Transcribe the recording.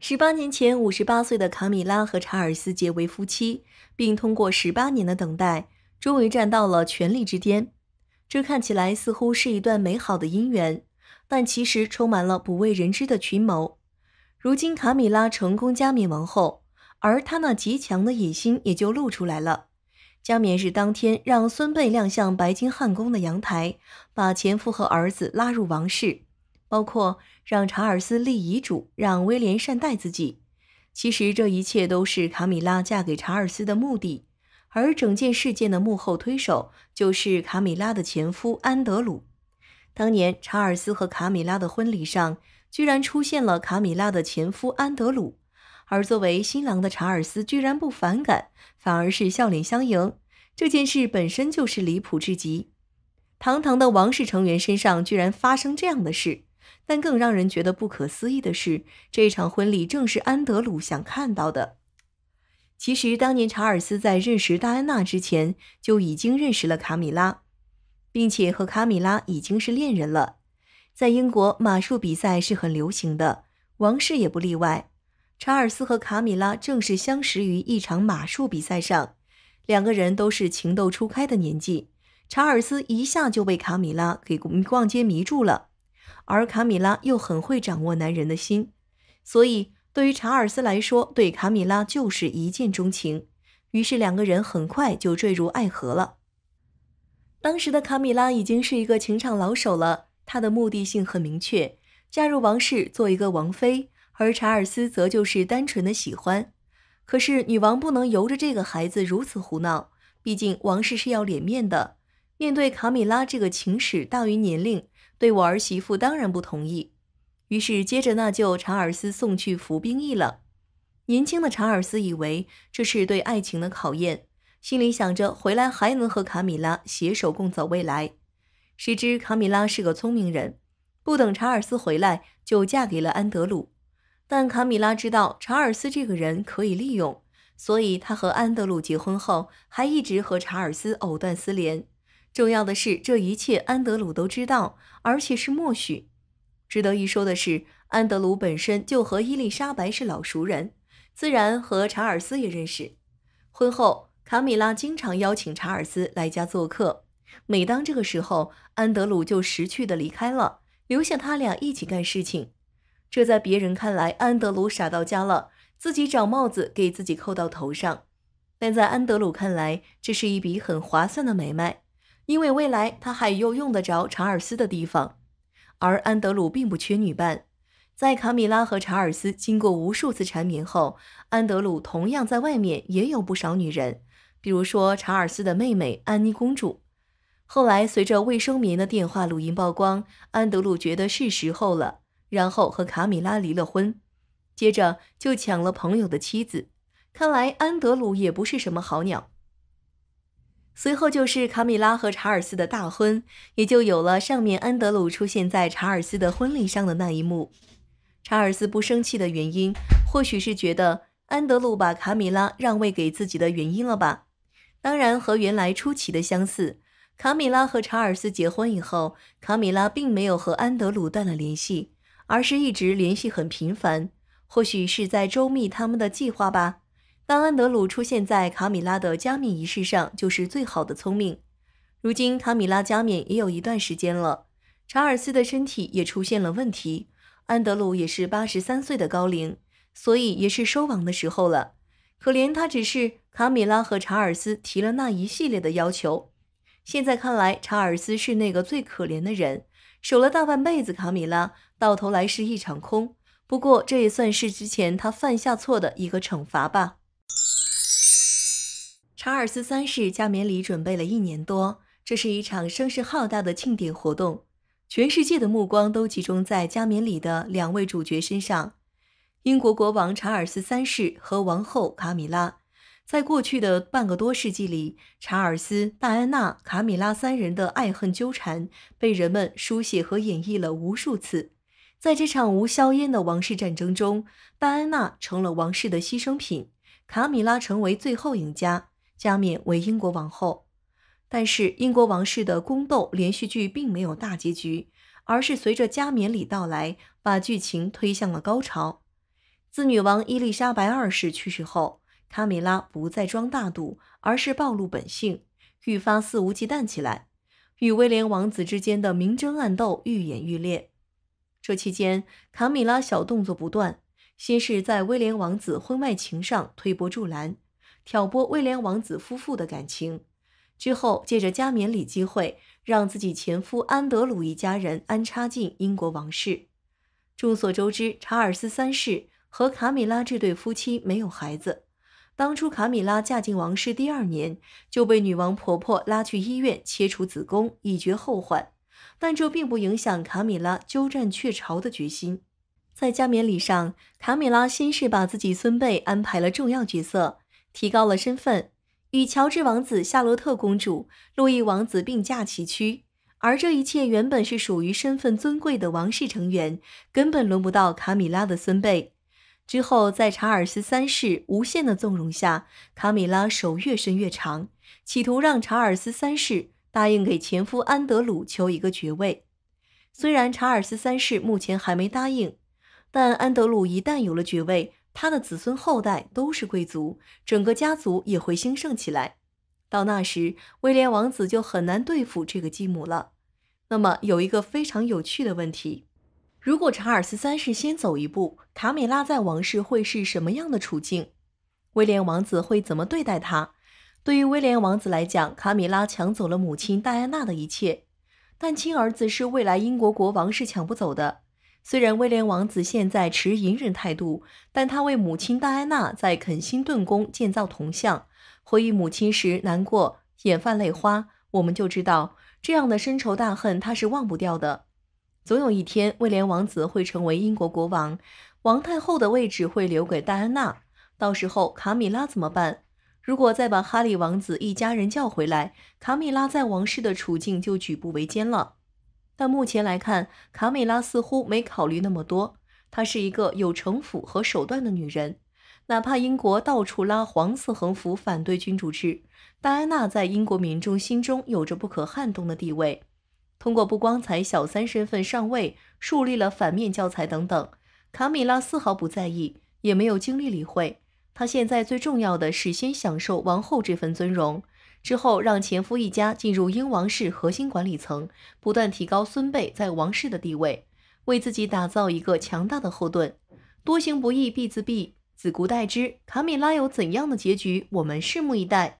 十八年前，五十八岁的卡米拉和查尔斯结为夫妻，并通过十八年的等待，终于站到了权力之巅。这看起来似乎是一段美好的姻缘，但其实充满了不为人知的群谋。如今，卡米拉成功加冕王后。而他那极强的野心也就露出来了。加冕日当天，让孙辈亮相白金汉宫的阳台，把前夫和儿子拉入王室，包括让查尔斯立遗嘱，让威廉善待自己。其实这一切都是卡米拉嫁给查尔斯的目的。而整件事件的幕后推手就是卡米拉的前夫安德鲁。当年查尔斯和卡米拉的婚礼上，居然出现了卡米拉的前夫安德鲁。而作为新郎的查尔斯居然不反感，反而是笑脸相迎。这件事本身就是离谱至极，堂堂的王室成员身上居然发生这样的事。但更让人觉得不可思议的是，这场婚礼正是安德鲁想看到的。其实当年查尔斯在认识戴安娜之前，就已经认识了卡米拉，并且和卡米拉已经是恋人了。在英国，马术比赛是很流行的，王室也不例外。查尔斯和卡米拉正是相识于一场马术比赛上，两个人都是情窦初开的年纪。查尔斯一下就被卡米拉给逛街迷住了，而卡米拉又很会掌握男人的心，所以对于查尔斯来说，对卡米拉就是一见钟情。于是两个人很快就坠入爱河了。当时的卡米拉已经是一个情场老手了，她的目的性很明确，嫁入王室做一个王妃。而查尔斯则就是单纯的喜欢，可是女王不能由着这个孩子如此胡闹，毕竟王室是要脸面的。面对卡米拉这个情史大于年龄，对我儿媳妇当然不同意。于是接着那就查尔斯送去服兵役了。年轻的查尔斯以为这是对爱情的考验，心里想着回来还能和卡米拉携手共走未来。谁知卡米拉是个聪明人，不等查尔斯回来就嫁给了安德鲁。但卡米拉知道查尔斯这个人可以利用，所以她和安德鲁结婚后还一直和查尔斯藕断丝连。重要的是，这一切安德鲁都知道，而且是默许。值得一说的是，安德鲁本身就和伊丽莎白是老熟人，自然和查尔斯也认识。婚后，卡米拉经常邀请查尔斯来家做客，每当这个时候，安德鲁就识趣地离开了，留下他俩一起干事情。这在别人看来，安德鲁傻到家了，自己找帽子给自己扣到头上。但在安德鲁看来，这是一笔很划算的买卖，因为未来他还有用得着查尔斯的地方。而安德鲁并不缺女伴，在卡米拉和查尔斯经过无数次缠绵后，安德鲁同样在外面也有不少女人，比如说查尔斯的妹妹安妮公主。后来，随着卫生棉的电话录音曝光，安德鲁觉得是时候了。然后和卡米拉离了婚，接着就抢了朋友的妻子。看来安德鲁也不是什么好鸟。随后就是卡米拉和查尔斯的大婚，也就有了上面安德鲁出现在查尔斯的婚礼上的那一幕。查尔斯不生气的原因，或许是觉得安德鲁把卡米拉让位给自己的原因了吧。当然和原来出奇的相似。卡米拉和查尔斯结婚以后，卡米拉并没有和安德鲁断了联系。而是一直联系很频繁，或许是在周密他们的计划吧。当安德鲁出现在卡米拉的加冕仪式上，就是最好的聪明。如今卡米拉加冕也有一段时间了，查尔斯的身体也出现了问题，安德鲁也是八十三岁的高龄，所以也是收网的时候了。可怜他只是卡米拉和查尔斯提了那一系列的要求，现在看来，查尔斯是那个最可怜的人。守了大半辈子，卡米拉到头来是一场空。不过这也算是之前他犯下错的一个惩罚吧。查尔斯三世加冕礼准备了一年多，这是一场声势浩大的庆典活动，全世界的目光都集中在加冕礼的两位主角身上——英国国王查尔斯三世和王后卡米拉。在过去的半个多世纪里，查尔斯、戴安娜、卡米拉三人的爱恨纠缠被人们书写和演绎了无数次。在这场无硝烟的王室战争中，戴安娜成了王室的牺牲品，卡米拉成为最后赢家，加冕为英国王后。但是，英国王室的宫斗连续剧并没有大结局，而是随着加冕礼到来，把剧情推向了高潮。自女王伊丽莎白二世去世后，卡米拉不再装大度，而是暴露本性，愈发肆无忌惮起来。与威廉王子之间的明争暗斗愈演愈烈。这期间，卡米拉小动作不断，先是，在威廉王子婚外情上推波助澜，挑拨威廉王子夫妇的感情。之后，借着加冕礼机会，让自己前夫安德鲁一家人安插进英国王室。众所周知，查尔斯三世和卡米拉这对夫妻没有孩子。当初卡米拉嫁进王室第二年就被女王婆婆拉去医院切除子宫，以绝后患。但这并不影响卡米拉鸠占鹊巢的决心。在加冕礼上，卡米拉先是把自己孙辈安排了重要角色，提高了身份，与乔治王子、夏洛特公主、路易王子并驾齐驱。而这一切原本是属于身份尊贵的王室成员，根本轮不到卡米拉的孙辈。之后，在查尔斯三世无限的纵容下，卡米拉手越伸越长，企图让查尔斯三世答应给前夫安德鲁求一个爵位。虽然查尔斯三世目前还没答应，但安德鲁一旦有了爵位，他的子孙后代都是贵族，整个家族也会兴盛起来。到那时，威廉王子就很难对付这个继母了。那么，有一个非常有趣的问题。如果查尔斯三世先走一步，卡米拉在王室会是什么样的处境？威廉王子会怎么对待他？对于威廉王子来讲，卡米拉抢走了母亲戴安娜的一切，但亲儿子是未来英国国王是抢不走的。虽然威廉王子现在持隐忍态度，但他为母亲戴安娜在肯辛顿宫建造铜像，回忆母亲时难过，眼泛泪花。我们就知道，这样的深仇大恨他是忘不掉的。总有一天，威廉王子会成为英国国王，王太后的位置会留给戴安娜。到时候，卡米拉怎么办？如果再把哈利王子一家人叫回来，卡米拉在王室的处境就举步维艰了。但目前来看，卡米拉似乎没考虑那么多。她是一个有城府和手段的女人，哪怕英国到处拉黄色横幅反对君主制，戴安娜在英国民众心中有着不可撼动的地位。通过不光彩小三身份上位，树立了反面教材等等，卡米拉丝毫不在意，也没有精力理会。她现在最重要的是先享受王后这份尊荣，之后让前夫一家进入英王室核心管理层，不断提高孙辈在王室的地位，为自己打造一个强大的后盾。多行不义必自毙，子古待之。卡米拉有怎样的结局，我们拭目以待。